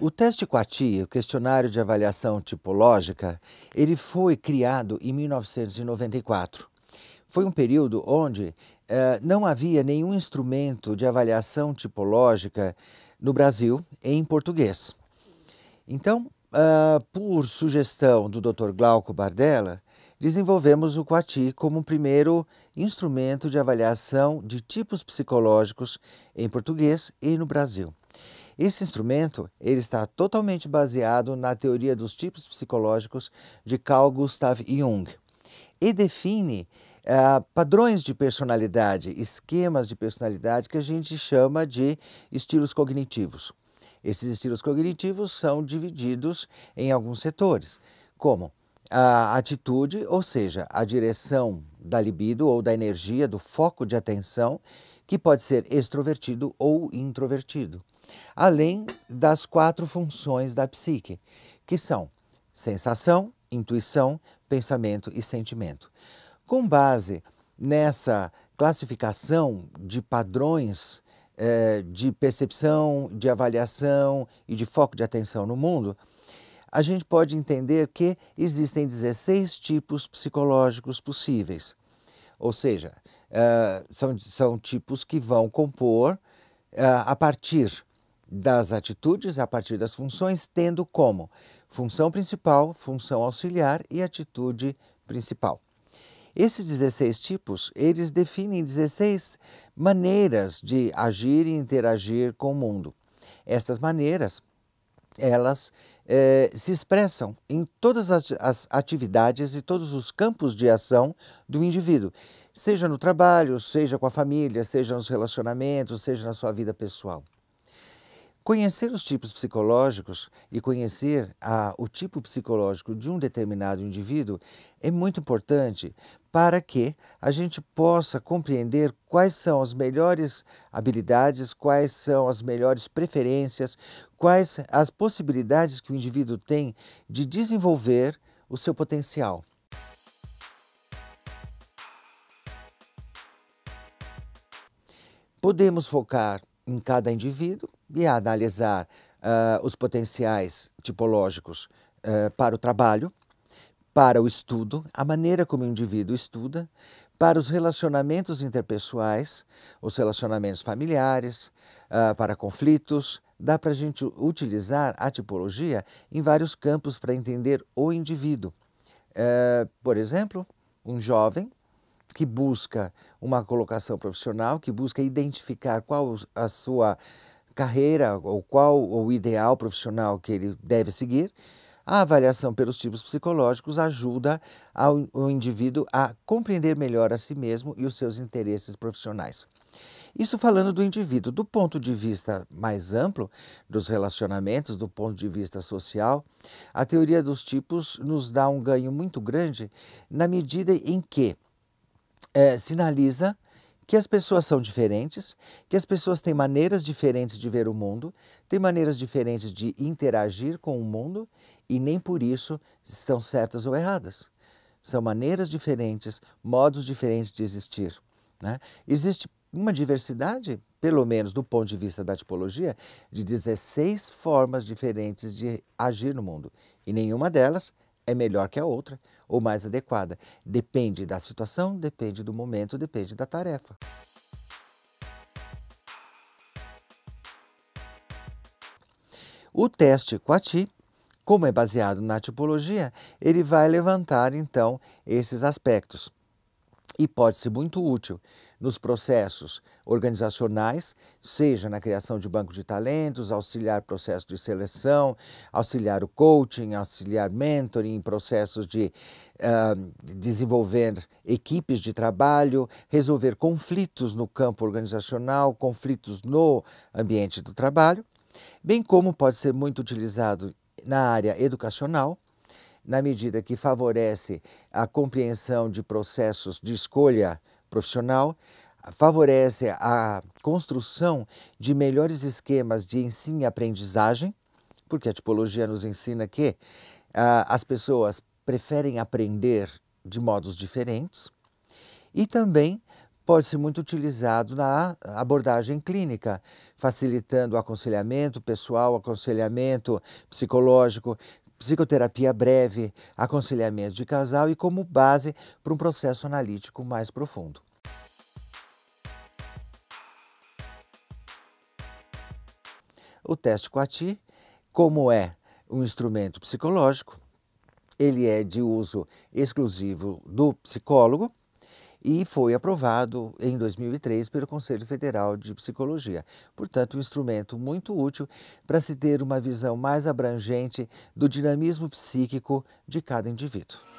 O teste QATI, o questionário de avaliação tipológica, ele foi criado em 1994. Foi um período onde eh, não havia nenhum instrumento de avaliação tipológica no Brasil em português. Então, uh, por sugestão do Dr. Glauco Bardella, desenvolvemos o QATI como o primeiro instrumento de avaliação de tipos psicológicos em português e no Brasil. Esse instrumento ele está totalmente baseado na teoria dos tipos psicológicos de Carl Gustav Jung e define Uh, padrões de personalidade, esquemas de personalidade que a gente chama de estilos cognitivos. Esses estilos cognitivos são divididos em alguns setores, como a atitude, ou seja, a direção da libido ou da energia, do foco de atenção, que pode ser extrovertido ou introvertido além das quatro funções da psique, que são sensação, intuição, pensamento e sentimento. Com base nessa classificação de padrões eh, de percepção, de avaliação e de foco de atenção no mundo, a gente pode entender que existem 16 tipos psicológicos possíveis. Ou seja, uh, são, são tipos que vão compor uh, a partir das atitudes a partir das funções, tendo como função principal, função auxiliar e atitude principal. Esses 16 tipos, eles definem 16 maneiras de agir e interagir com o mundo. Estas maneiras, elas eh, se expressam em todas as atividades e todos os campos de ação do indivíduo, seja no trabalho, seja com a família, seja nos relacionamentos, seja na sua vida pessoal. Conhecer os tipos psicológicos e conhecer a, ah, o tipo psicológico de um determinado indivíduo é muito importante para que a gente possa compreender quais são as melhores habilidades, quais são as melhores preferências, quais as possibilidades que o indivíduo tem de desenvolver o seu potencial. Podemos focar em cada indivíduo de analisar uh, os potenciais tipológicos uh, para o trabalho, para o estudo, a maneira como o indivíduo estuda, para os relacionamentos interpessoais, os relacionamentos familiares, uh, para conflitos. Dá para a gente utilizar a tipologia em vários campos para entender o indivíduo. Uh, por exemplo, um jovem que busca uma colocação profissional, que busca identificar qual a sua carreira ou qual o ideal profissional que ele deve seguir, a avaliação pelos tipos psicológicos ajuda ao, indivíduo a compreender melhor a si mesmo e os seus interesses profissionais. Isso falando do indivíduo. Do ponto de vista mais amplo, dos relacionamentos, do ponto de vista social, a teoria dos tipos nos dá um ganho muito grande na medida em que é, sinaliza que as pessoas são diferentes, que as pessoas têm maneiras diferentes de ver o mundo, têm maneiras diferentes de interagir com o mundo e nem por isso estão certas ou erradas. São maneiras diferentes, modos diferentes de existir. Né? Existe uma diversidade, pelo menos do ponto de vista da tipologia, de 16 formas diferentes de agir no mundo e nenhuma delas é melhor que a outra ou mais adequada. Depende da situação, depende do momento, depende da tarefa. O teste coati, como é baseado na tipologia, ele vai levantar então esses aspectos e pode ser muito útil nos processos organizacionais, seja na criação de banco de talentos, auxiliar processo de seleção, auxiliar o coaching, auxiliar mentoring, processos de uh, desenvolver equipes de trabalho, resolver conflitos no campo organizacional, conflitos no ambiente do trabalho, bem como pode ser muito utilizado na área educacional na medida que favorece a compreensão de processos de escolha profissional, favorece a construção de melhores esquemas de ensino e aprendizagem, porque a tipologia nos ensina que uh, as pessoas preferem aprender de modos diferentes, e também pode ser muito utilizado na abordagem clínica, facilitando o aconselhamento pessoal, aconselhamento psicológico, psicoterapia breve, aconselhamento de casal e como base para um processo analítico mais profundo. O teste Coati, como é um instrumento psicológico, ele é de uso exclusivo do psicólogo e foi aprovado em 2003 pelo Conselho Federal de Psicologia. Portanto, um instrumento muito útil para se ter uma visão mais abrangente do dinamismo psíquico de cada indivíduo.